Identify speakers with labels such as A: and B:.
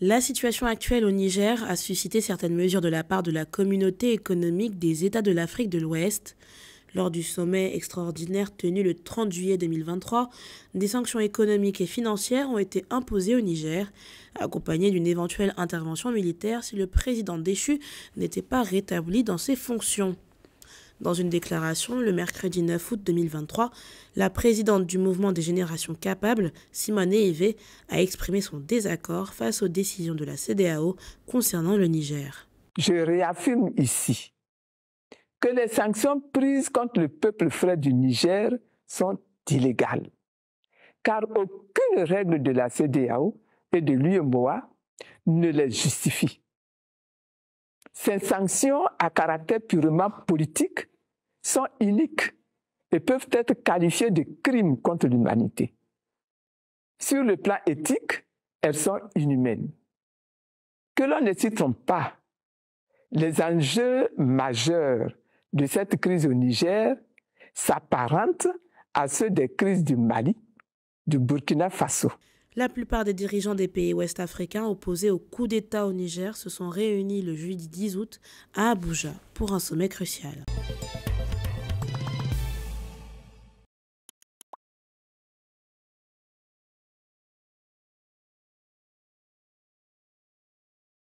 A: La situation actuelle au Niger a suscité certaines mesures de la part de la communauté économique des États de l'Afrique de l'Ouest. Lors du sommet extraordinaire tenu le 30 juillet 2023, des sanctions économiques et financières ont été imposées au Niger, accompagnées d'une éventuelle intervention militaire si le président déchu n'était pas rétabli dans ses fonctions. Dans une déclaration le mercredi 9 août 2023, la présidente du mouvement des générations capables, Simone Eve, a exprimé son désaccord face aux décisions de la CDAO concernant le Niger.
B: Je réaffirme ici que les sanctions prises contre le peuple frais du Niger sont illégales, car aucune règle de la CDAO et de l'UMOA ne les justifie. Ces sanctions à caractère purement politique sont uniques et peuvent être qualifiées de crimes contre l'humanité. Sur le plan éthique, elles sont inhumaines. Que l'on ne s'y trompe pas, les enjeux majeurs de cette crise au Niger s'apparentent à ceux des crises du Mali, du Burkina Faso.
A: La plupart des dirigeants des pays ouest africains opposés au coup d'État au Niger se sont réunis le jeudi 10 août à Abuja pour un sommet crucial.